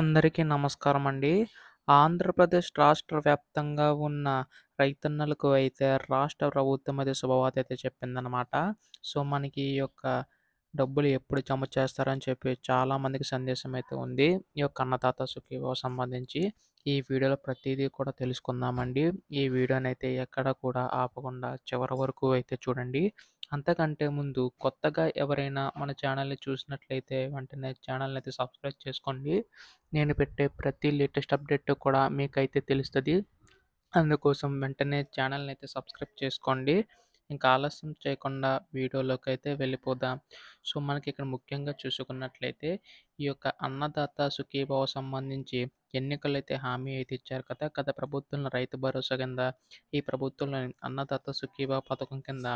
అందరికీ నమస్కారం అండి. ఆంధ్రప్రదేశ్ రాష్ట్ర వ్యాప్తంగా ఉన్న రైతన్నలకు అయితే రాష్ట్ర ప్రభుత్వం అయితే శుభవార్త అయితే చెప్పిందనమాట. సో, మనకి ఈ యొక్క డబ్బులు ఎప్పుడు జమ చేస్తారని చెప్పి చాలా మందికి సందేశం అయితే ఉంది. ఈ యొక్క అన్నదాత సుఖీభవ సంబంధించి ఈ వీడియోలో ప్రతిదీ కూడా తెలుసుకుందామండి. ఈ అయితే ఎక్కడ కూడా ఆపకుండా చివరి వరకు అయితే చూడండి. అంతకంటే ముందు కొత్తగా ఎవరైనా మన ఛానల్ని చూసినట్లయితే వెంటనే ఛానల్ని అయితే సబ్స్క్రైబ్ చేసుకోండి నేను పెట్టే ప్రతి లేటెస్ట్ అప్డేట్ కూడా మీకైతే తెలుస్తుంది అందుకోసం వెంటనే ఛానల్ని అయితే సబ్స్క్రైబ్ చేసుకోండి ఇంకా ఆలస్యం చేయకుండా వీడియోలోకి అయితే వెళ్ళిపోదాం సో మనకి ఇక్కడ ముఖ్యంగా చూసుకున్నట్లయితే ఈ యొక్క అన్నదాత సుఖీభావ సంబంధించి ఎన్నికలైతే హామీ అయితే ఇచ్చారు కదా గత ప్రభుత్వంలో రైతు భరోసా కింద ఈ ప్రభుత్వంలో అన్నదాత సుఖీభావ పథకం కింద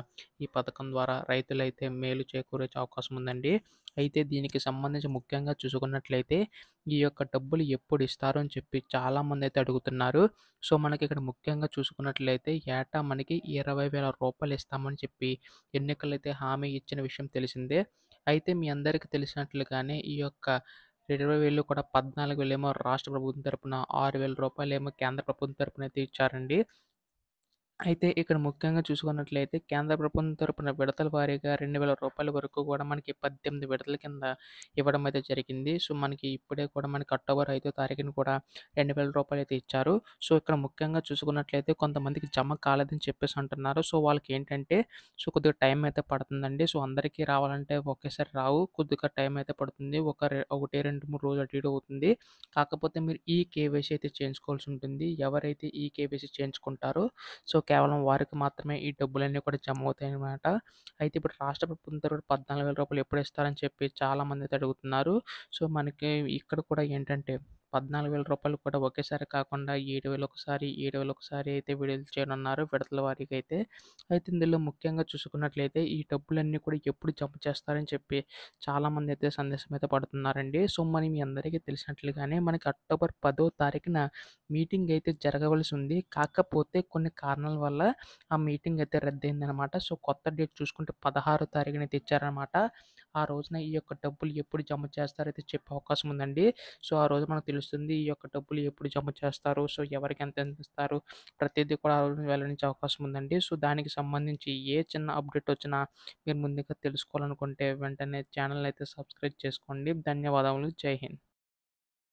ఈ పథకం ద్వారా రైతులైతే మేలు చేకూరే అవకాశం ఉందండి అయితే దీనికి సంబంధించి ముఖ్యంగా చూసుకున్నట్లయితే ఈ యొక్క డబ్బులు ఎప్పుడు ఇస్తారు అని చెప్పి చాలామంది అయితే అడుగుతున్నారు సో మనకి ఇక్కడ ముఖ్యంగా చూసుకున్నట్లయితే ఏటా మనకి ఇరవై వేల రూపాయలు ఇస్తామని చెప్పి ఎన్నికలైతే హామీ ఇచ్చిన విషయం తెలిసిందే అయితే మీ అందరికీ తెలిసినట్లుగానే ఈ యొక్క ఇరవై వేలు కూడా పద్నాలుగు వేలేమో రాష్ట్ర ప్రభుత్వం తరపున ఆరు వేల రూపాయలేమో కేంద్ర ప్రభుత్వం తరపున అయితే ఇచ్చారండి అయితే ఇక్కడ ముఖ్యంగా చూసుకున్నట్లయితే కేంద్ర ప్రభుత్వం తరపున విడతల వారీగా రెండు వేల రూపాయల వరకు కూడా మనకి పద్దెనిమిది విడతల కింద ఇవ్వడం అయితే జరిగింది సో మనకి ఇప్పుడే కూడా మనకి అక్టోబర్ ఐదో తారీఖున కూడా రెండు వేల రూపాయలు అయితే ఇచ్చారు సో ఇక్కడ ముఖ్యంగా చూసుకున్నట్లయితే కొంతమందికి జమ కాలేదని చెప్పేసి అంటున్నారు సో వాళ్ళకి ఏంటంటే సో కొద్దిగా టైం అయితే పడుతుందండి సో అందరికీ రావాలంటే ఒకేసారి రావు కొద్దిగా టైం అయితే పడుతుంది ఒక ఒకటి రెండు మూడు రోజులు అటు ఇటు అవుతుంది కాకపోతే మీరు ఈ కేవైసీ అయితే చేయించుకోవాల్సి ఉంటుంది ఎవరైతే ఈ కేవైసీ చేయించుకుంటారో సో కేవలం వారికి మాత్రమే ఈ డబ్బులన్నీ కూడా జమ అవుతాయి అనమాట అయితే ఇప్పుడు రాష్ట్ర ప్రభుత్వం తరఫున పద్నాలుగు వేల రూపాయలు ఎప్పుడు ఇస్తారని చెప్పి చాలామంది అయితే అడుగుతున్నారు సో మనకి ఇక్కడ కూడా ఏంటంటే పద్నాలుగు వేల రూపాయలు కూడా ఒకేసారి కాకుండా ఏడు వేలు ఒకసారి ఏడు వేలు ఒకసారి అయితే విడుదల చేయనున్నారు విడతల వారికి అయితే అయితే ఇందులో ముఖ్యంగా చూసుకున్నట్లయితే ఈ డబ్బులన్నీ కూడా ఎప్పుడు జమ చేస్తారని చెప్పి చాలామంది అయితే సందేశం అయితే పడుతున్నారండి సో మరి మీ అందరికీ తెలిసినట్లుగానే మనకి అక్టోబర్ పదో తారీఖున మీటింగ్ అయితే జరగవలసి ఉంది కాకపోతే కొన్ని కారణాల వల్ల ఆ మీటింగ్ అయితే రద్దయిందనమాట సో కొత్త డేట్ చూసుకుంటే పదహారు తారీఖున అయితే ఇచ్చారనమాట ఆ రోజున ఈ యొక్క డబ్బులు ఎప్పుడు జమ చేస్తారైతే చెప్పే అవకాశం ఉందండి సో ఆ రోజు మనకు తెలుసు తెలుస్తుంది ఈ యొక్క డబ్బులు ఎప్పుడు జమ చేస్తారు సో ఎవరికి ఎంత ఇస్తారు ప్రతిదీ కూడా వెల్లడించే అవకాశం ఉందండి సో దానికి సంబంధించి ఏ చిన్న అప్డేట్ వచ్చినా మీరు ముందుగా తెలుసుకోవాలనుకుంటే వెంటనే ఛానల్ అయితే సబ్స్క్రైబ్ చేసుకోండి ధన్యవాదములు జై హింద్